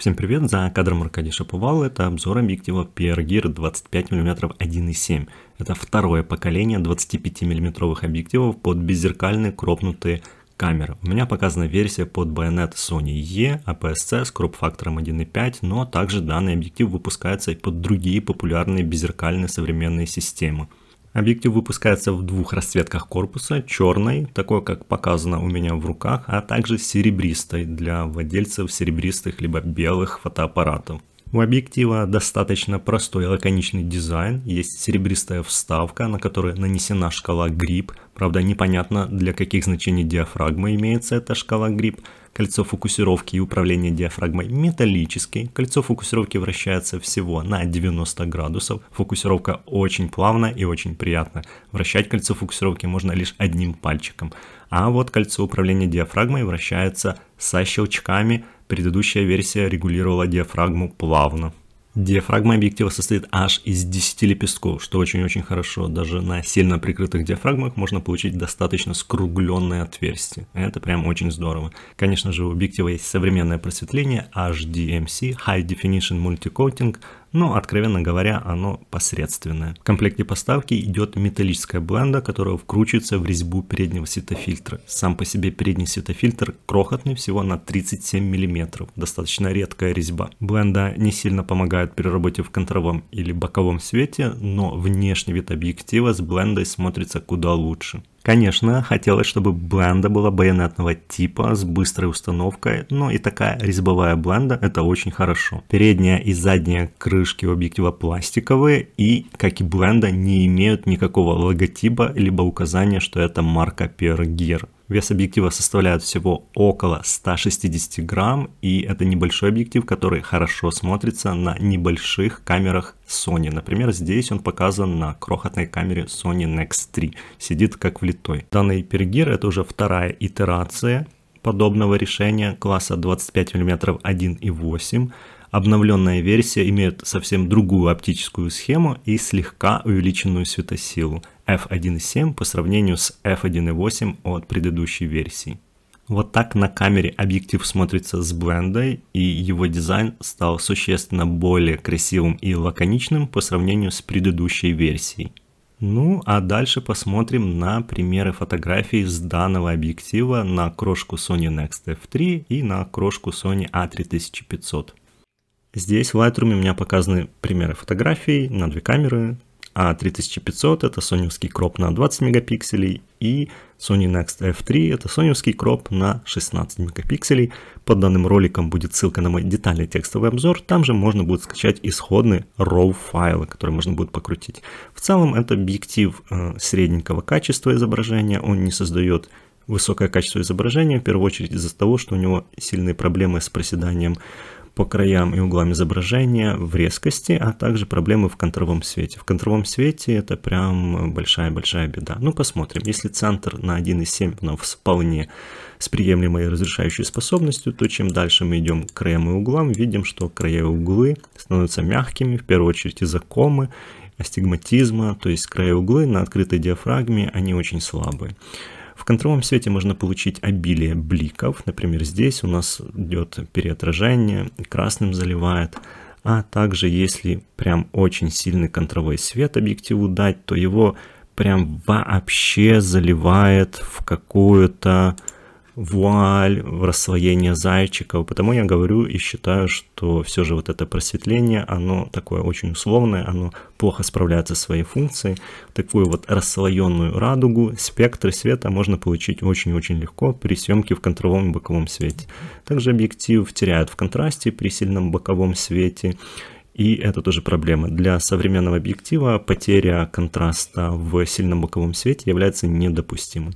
Всем привет, за кадром Аркадий Шаповал, это обзор объектива PRGIR 25 мм 1.7. Это второе поколение 25 миллиметровых объективов под беззеркальные кропнутые камеры. У меня показана версия под байонет Sony E, APS-C с кроп-фактором 1.5, но также данный объектив выпускается и под другие популярные беззеркальные современные системы. Объектив выпускается в двух расцветках корпуса, черной, такой как показано у меня в руках, а также серебристой для владельцев серебристых либо белых фотоаппаратов. У объектива достаточно простой лаконичный дизайн, есть серебристая вставка, на которой нанесена шкала грипп, правда непонятно для каких значений диафрагмы имеется эта шкала грипп, кольцо фокусировки и управления диафрагмой металлический, кольцо фокусировки вращается всего на 90 градусов, фокусировка очень плавно и очень приятно, вращать кольцо фокусировки можно лишь одним пальчиком, а вот кольцо управления диафрагмой вращается со щелчками, Предыдущая версия регулировала диафрагму плавно. Диафрагма объектива состоит аж из 10 лепестков, что очень-очень хорошо. Даже на сильно прикрытых диафрагмах можно получить достаточно скругленное отверстие. Это прям очень здорово. Конечно же, у объектива есть современное просветление HDMC, High Definition Multicoating, но, откровенно говоря, оно посредственное. В комплекте поставки идет металлическая бланда, которая вкручивается в резьбу переднего светофильтра. Сам по себе передний светофильтр крохотный, всего на 37 мм, достаточно редкая резьба. Бленда не сильно помогает при работе в контровом или боковом свете, но внешний вид объектива с блендой смотрится куда лучше. Конечно, хотелось, чтобы бленда была байонетного типа с быстрой установкой, но и такая резьбовая бленда это очень хорошо. Передняя и задняя крышки у объектива пластиковые и, как и бленда, не имеют никакого логотипа либо указания, что это марка Peer Вес объектива составляет всего около 160 грамм, и это небольшой объектив, который хорошо смотрится на небольших камерах Sony. Например, здесь он показан на крохотной камере Sony Nex 3, сидит как влитой. Данный Перегир это уже вторая итерация подобного решения класса 25 мм 1.8 обновленная версия имеет совсем другую оптическую схему и слегка увеличенную светосилу f1.7 по сравнению с f1.8 от предыдущей версии. Вот так на камере объектив смотрится с бренда и его дизайн стал существенно более красивым и лаконичным по сравнению с предыдущей версией. Ну а дальше посмотрим на примеры фотографий с данного объектива на крошку Sony Next F3 и на крошку Sony A3500. Здесь в Lightroom у меня показаны примеры фотографий на две камеры, а 3500 это соневский кроп на 20 мегапикселей и Sony Next F3 это соневский кроп на 16 мегапикселей. Под данным роликом будет ссылка на мой детальный текстовый обзор, там же можно будет скачать исходные RAW файлы, которые можно будет покрутить. В целом это объектив э, средненького качества изображения, он не создает высокое качество изображения, в первую очередь из-за того, что у него сильные проблемы с проседанием по краям и углам изображения, в резкости, а также проблемы в контровом свете. В контровом свете это прям большая-большая беда. Ну, посмотрим. Если центр на 1,7, но вполне с приемлемой разрешающей способностью, то чем дальше мы идем к краям и углам, видим, что края и углы становятся мягкими, в первую очередь из-за комы, астигматизма, то есть края и углы на открытой диафрагме, они очень слабые. В контровом свете можно получить обилие бликов. Например, здесь у нас идет переотражение, красным заливает. А также, если прям очень сильный контровой свет объективу дать, то его прям вообще заливает в какую-то вуаль, рассвоение зайчиков. Потому я говорю и считаю, что все же вот это просветление, оно такое очень условное, оно плохо справляется со своей функцией. Такую вот расслоенную радугу, спектр света можно получить очень-очень легко при съемке в контровом и боковом свете. Также объектив теряет в контрасте при сильном боковом свете. И это тоже проблема. Для современного объектива потеря контраста в сильном боковом свете является недопустимым.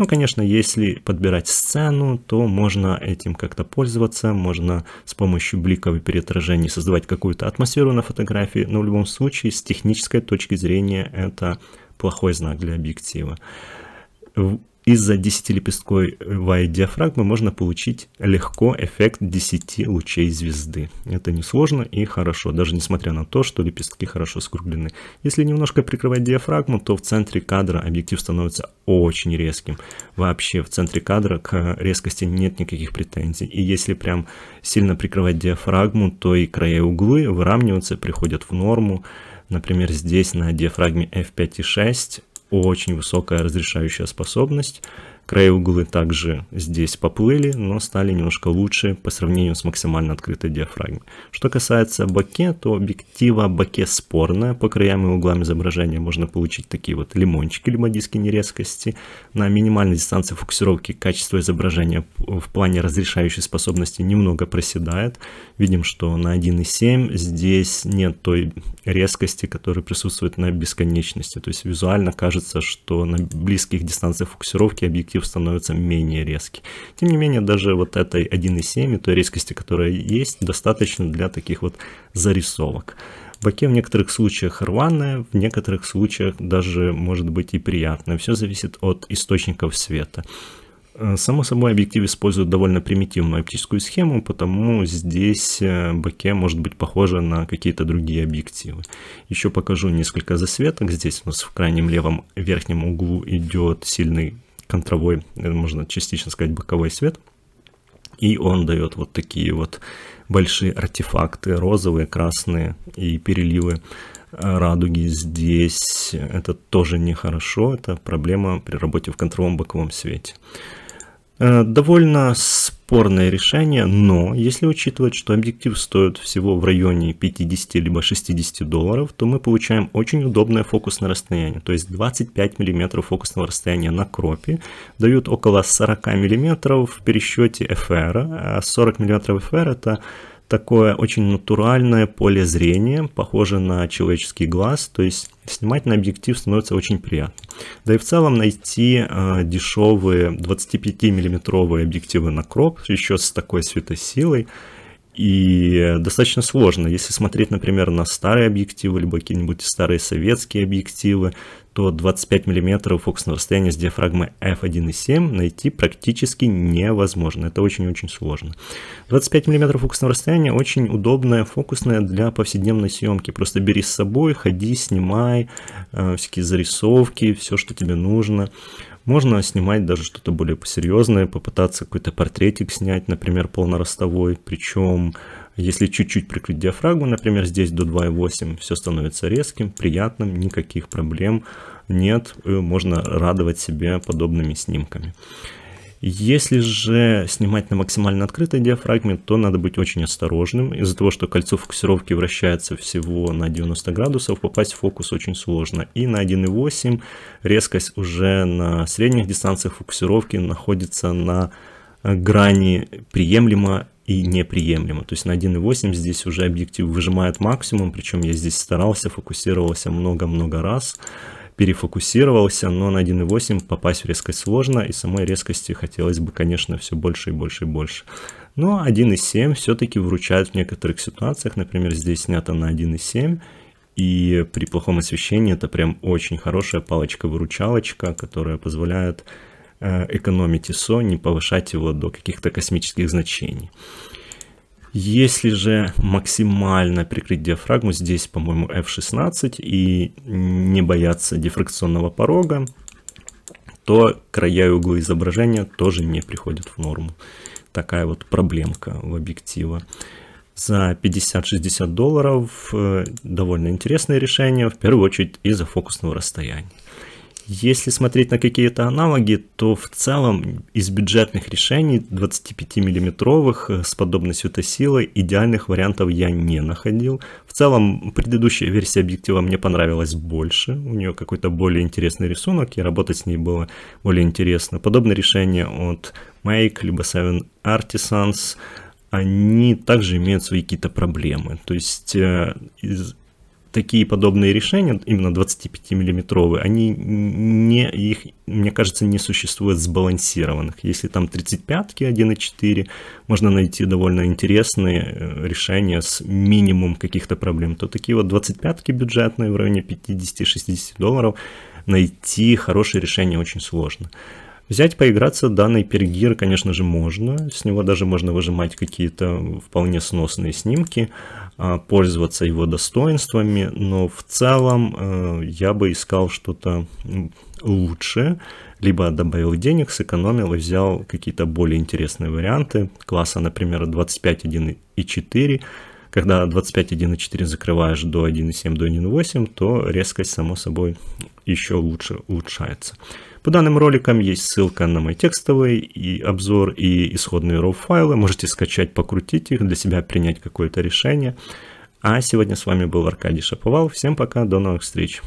Ну, конечно, если подбирать сцену, то можно этим как-то пользоваться, можно с помощью бликов и переотражений создавать какую-то атмосферу на фотографии, но в любом случае с технической точки зрения это плохой знак для объектива. Из-за 10-лепестковой э, диафрагмы можно получить легко эффект 10 лучей звезды. Это несложно и хорошо, даже несмотря на то, что лепестки хорошо скруглены. Если немножко прикрывать диафрагму, то в центре кадра объектив становится очень резким. Вообще в центре кадра к резкости нет никаких претензий. И если прям сильно прикрывать диафрагму, то и края и углы выравниваются, приходят в норму. Например, здесь на диафрагме f5.6 очень высокая разрешающая способность. Края углы также здесь поплыли, но стали немножко лучше по сравнению с максимально открытой диафрагмой. Что касается боке, то объектива боке спорная. По краям и углам изображения можно получить такие вот лимончики, либо диски нерезкости. На минимальной дистанции фокусировки качество изображения в плане разрешающей способности немного проседает. Видим, что на 1.7 здесь нет той резкости, которая присутствует на бесконечности. То есть визуально кажется, что на близких дистанциях фокусировки объектив становится менее резкий. Тем не менее, даже вот этой 1.7, той резкости, которая есть, достаточно для таких вот зарисовок. Боке в некоторых случаях рваное, в некоторых случаях даже может быть и приятное. Все зависит от источников света. Э, само собой, объектив использует довольно примитивную оптическую схему, потому здесь э, боке может быть похоже на какие-то другие объективы. Еще покажу несколько засветок. Здесь у нас в крайнем левом верхнем углу идет сильный контровой, э, можно частично сказать, боковой свет. И он дает вот такие вот большие артефакты, розовые, красные и переливы радуги здесь. Это тоже нехорошо, это проблема при работе в контровом боковом свете. Э, довольно спорное решение, но если учитывать, что объектив стоит всего в районе 50 либо 60 долларов, то мы получаем очень удобное фокусное расстояние, то есть 25 мм фокусного расстояния на кропе дают около 40 мм в пересчете FR, а 40 мм FR это такое очень натуральное поле зрения, похоже на человеческий глаз, то есть снимать на объектив становится очень приятно. Да и в целом найти э, дешевые 25 миллиметровые объективы на кроп, еще с такой светосилой, и достаточно сложно. Если смотреть, например, на старые объективы, либо какие-нибудь старые советские объективы, что 25 мм фокусного расстояния с диафрагмой f1.7 найти практически невозможно. Это очень-очень сложно. 25 мм фокусного расстояния очень удобное фокусное для повседневной съемки. Просто бери с собой, ходи, снимай, э, всякие зарисовки, все, что тебе нужно. Можно снимать даже что-то более серьезное, попытаться какой-то портретик снять, например, полноростовой, причем если чуть-чуть прикрыть диафрагму, например, здесь до 2,8, все становится резким, приятным, никаких проблем нет, можно радовать себя подобными снимками. Если же снимать на максимально открытой диафрагме, то надо быть очень осторожным. Из-за того, что кольцо фокусировки вращается всего на 90 градусов, попасть в фокус очень сложно. И на 1.8 резкость уже на средних дистанциях фокусировки находится на грани приемлемо и неприемлемо. То есть на 1.8 здесь уже объектив выжимает максимум, причем я здесь старался, фокусировался много-много раз, перефокусировался, но на 1.8 попасть в резкость сложно, и самой резкости хотелось бы, конечно, все больше и больше и больше. Но ну, а 1.7 все-таки вручают в некоторых ситуациях, например, здесь снято на 1.7, и при плохом освещении это прям очень хорошая палочка-выручалочка, которая позволяет Э, экономить ISO, не повышать его до каких-то космических значений. Если же максимально прикрыть диафрагму, здесь, по-моему, F16, и не бояться дифракционного порога, то края и углы изображения тоже не приходят в норму. Такая вот проблемка в объектива. За 50-60 долларов э, довольно интересное решение, в первую очередь из-за фокусного расстояния. Если смотреть на какие-то аналоги, то в целом из бюджетных решений 25-миллиметровых э, с подобной светосилой идеальных вариантов я не находил. В целом предыдущая версия объектива мне понравилась больше, у нее какой-то более интересный рисунок, и работать с ней было более интересно. Подобные решения от Make, либо Seven Artisans, они также имеют свои какие-то проблемы. То есть э, из, такие подобные решения, именно 25-миллиметровые, они не, их, мне кажется, не существует сбалансированных. Если там 35-ки 1.4, можно найти довольно интересные э, решения с минимум каких-то проблем, то такие вот 25-ки бюджетные в районе 50-60 долларов, найти хорошее решение очень сложно. Взять, поиграться данный пергир, конечно же, можно. С него даже можно выжимать какие-то вполне сносные снимки, а, пользоваться его достоинствами, но в целом э, я бы искал что-то лучше, либо добавил денег, сэкономил и взял какие-то более интересные варианты класса, например, 25.1 и 4, когда 25,14 закрываешь до 1.7, до 1.8, то резкость, само собой, еще лучше улучшается. По данным роликам есть ссылка на мой текстовый и обзор и исходные RAW файлы. Можете скачать, покрутить их, для себя принять какое-то решение. А сегодня с вами был Аркадий Шаповал. Всем пока, до новых встреч!